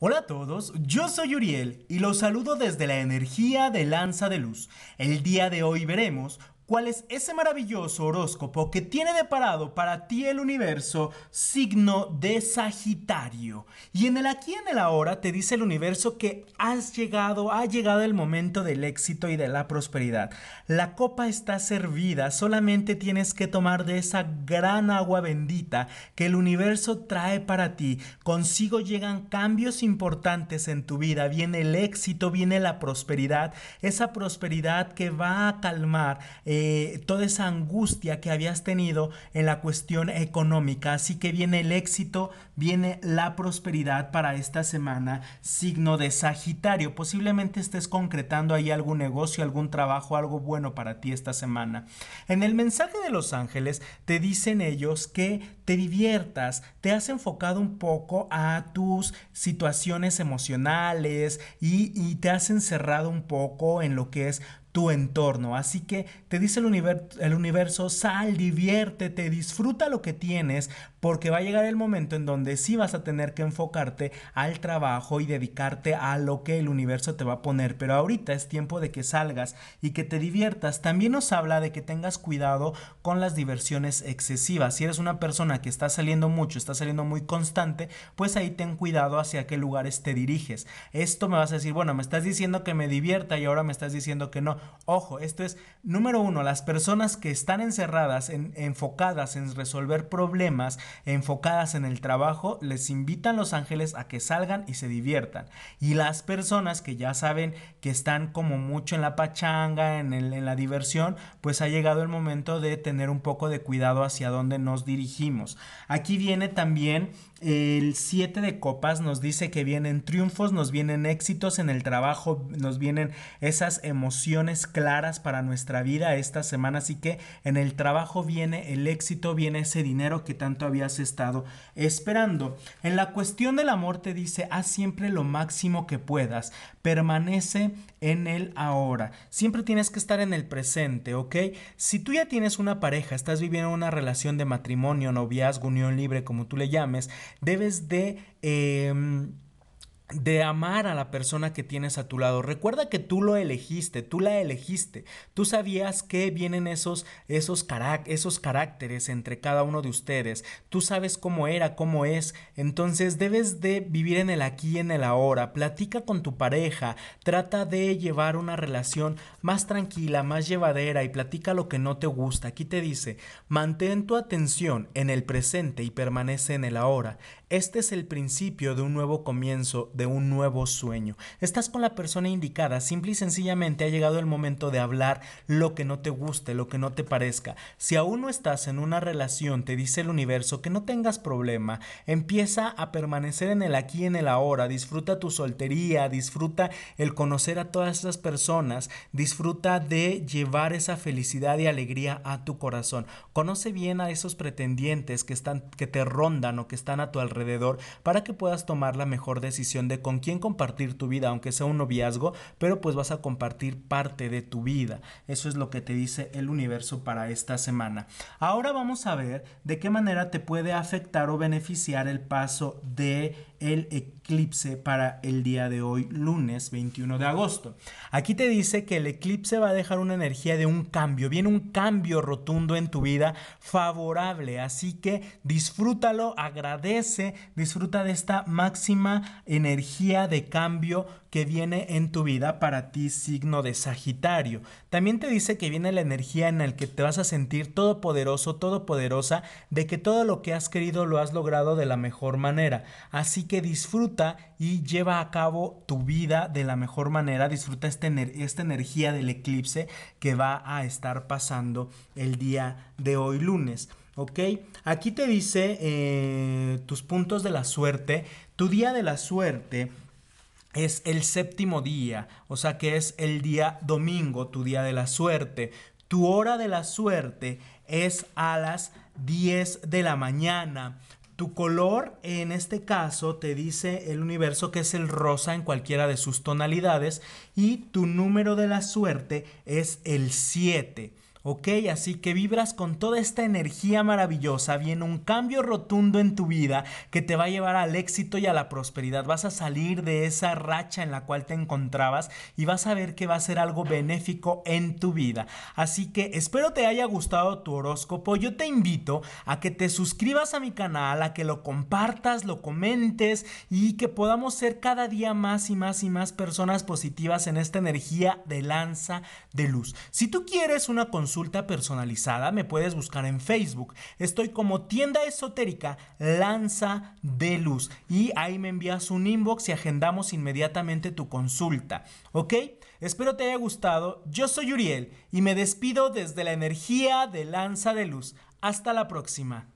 Hola a todos, yo soy Uriel y los saludo desde la energía de Lanza de Luz. El día de hoy veremos cuál es ese maravilloso horóscopo que tiene deparado para ti el universo signo de Sagitario. Y en el aquí en el ahora te dice el universo que has llegado, ha llegado el momento del éxito y de la prosperidad. La copa está servida, solamente tienes que tomar de esa gran agua bendita que el universo trae para ti. Consigo llegan cambios importantes en tu vida, viene el éxito, viene la prosperidad, esa prosperidad que va a calmar eh, eh, toda esa angustia que habías tenido en la cuestión económica. Así que viene el éxito, viene la prosperidad para esta semana, signo de Sagitario. Posiblemente estés concretando ahí algún negocio, algún trabajo, algo bueno para ti esta semana. En el mensaje de los ángeles te dicen ellos que te diviertas, te has enfocado un poco a tus situaciones emocionales y te has encerrado un poco en lo que es tu entorno. Así que te dice el, universo, el universo sal, diviértete, disfruta lo que tienes, porque va a llegar el momento en donde sí vas a tener que enfocarte al trabajo y dedicarte a lo que el universo te va a poner. Pero ahorita es tiempo de que salgas y que te diviertas. También nos habla de que tengas cuidado con las diversiones excesivas. Si eres una persona que está saliendo mucho, está saliendo muy constante, pues ahí ten cuidado hacia qué lugares te diriges. Esto me vas a decir, bueno, me estás diciendo que me divierta y ahora me estás diciendo que no. Ojo, esto es, número uno, las personas que están encerradas, enfocadas en resolver problemas, enfocadas en el trabajo, les invitan los ángeles a que salgan y se diviertan. Y las personas que ya saben que están como mucho en la pachanga, en, la diversión, pues ha llegado el momento de tener un poco de cuidado hacia dónde nos dirigimos. Aquí viene también el 7 de copas, nos dice que vienen triunfos, nos vienen éxitos en el trabajo, nos vienen esas emociones claras para nuestra vida esta semana, así que en el trabajo viene el éxito, viene ese dinero que tanto habías estado esperando. En la cuestión del amor te dice, haz siempre lo máximo que puedas, permanece en el ahora, siempre tienes que estar en el presente, ¿ok? Si tú ya tienes una pareja, estás viviendo una relación de matrimonio, noviazgo, unión libre, como tú le llames, debes de... Em, de amar a la persona que tienes a tu lado. Recuerda que tú lo elegiste, tú la elegiste. Tú sabías que vienen esos, esos, carac esos caracteres entre cada uno de ustedes. Tú sabes cómo era, cómo es. Entonces debes de vivir en el aquí y en el ahora. Platica con tu pareja. Trata de llevar una relación más tranquila, más llevadera y platica lo que no te gusta. Aquí te dice, mantén tu atención en el presente y permanece en el ahora. Este es el principio de un nuevo comienzo, de un nuevo sueño. Estás con la persona indicada, simple y sencillamente ha llegado el momento de hablar lo que no te guste, lo que no te parezca. Si aún no estás en una relación, te dice el universo que no tengas problema, empieza a permanecer en el aquí, y en el ahora, disfruta tu soltería, disfruta el conocer a todas esas personas, disfruta de llevar esa felicidad y alegría a tu corazón. Conoce bien a esos pretendientes que, están, que te rondan o que están a tu alrededor para que puedas tomar la mejor decisión de con quién compartir tu vida, aunque sea un noviazgo, pero pues vas a compartir parte de tu vida. Eso es lo que te dice el universo para esta semana. Ahora vamos a ver de qué manera te puede afectar o beneficiar el paso de el eclipse para el día de hoy, lunes 21 de agosto. Aquí te dice que el eclipse va a dejar una energía de un cambio, viene un cambio rotundo en tu vida favorable, así que disfrútalo, agradece, disfruta de esta máxima energía de cambio que viene en tu vida para ti, signo de Sagitario. También te dice que viene la energía en la que te vas a sentir todopoderoso, todopoderosa, de que todo lo que has querido lo has logrado de la mejor manera. Así que disfruta y lleva a cabo tu vida de la mejor manera. Disfruta este esta energía del eclipse que va a estar pasando el día de hoy lunes. ¿Ok? Aquí te dice eh, tus puntos de la suerte. Tu día de la suerte es el séptimo día, o sea que es el día domingo, tu día de la suerte. Tu hora de la suerte es a las 10 de la mañana. Tu color, en este caso, te dice el universo que es el rosa en cualquiera de sus tonalidades y tu número de la suerte es el 7. Ok, así que vibras con toda esta energía maravillosa, viene un cambio rotundo en tu vida que te va a llevar al éxito y a la prosperidad. Vas a salir de esa racha en la cual te encontrabas y vas a ver que va a ser algo benéfico en tu vida. Así que espero te haya gustado tu horóscopo. Yo te invito a que te suscribas a mi canal, a que lo compartas, lo comentes y que podamos ser cada día más y más y más personas positivas en esta energía de lanza de luz. Si tú quieres una consulta, consulta personalizada, me puedes buscar en Facebook. Estoy como tienda esotérica Lanza de Luz y ahí me envías un inbox y agendamos inmediatamente tu consulta. ¿Ok? Espero te haya gustado. Yo soy Uriel y me despido desde la energía de Lanza de Luz. Hasta la próxima.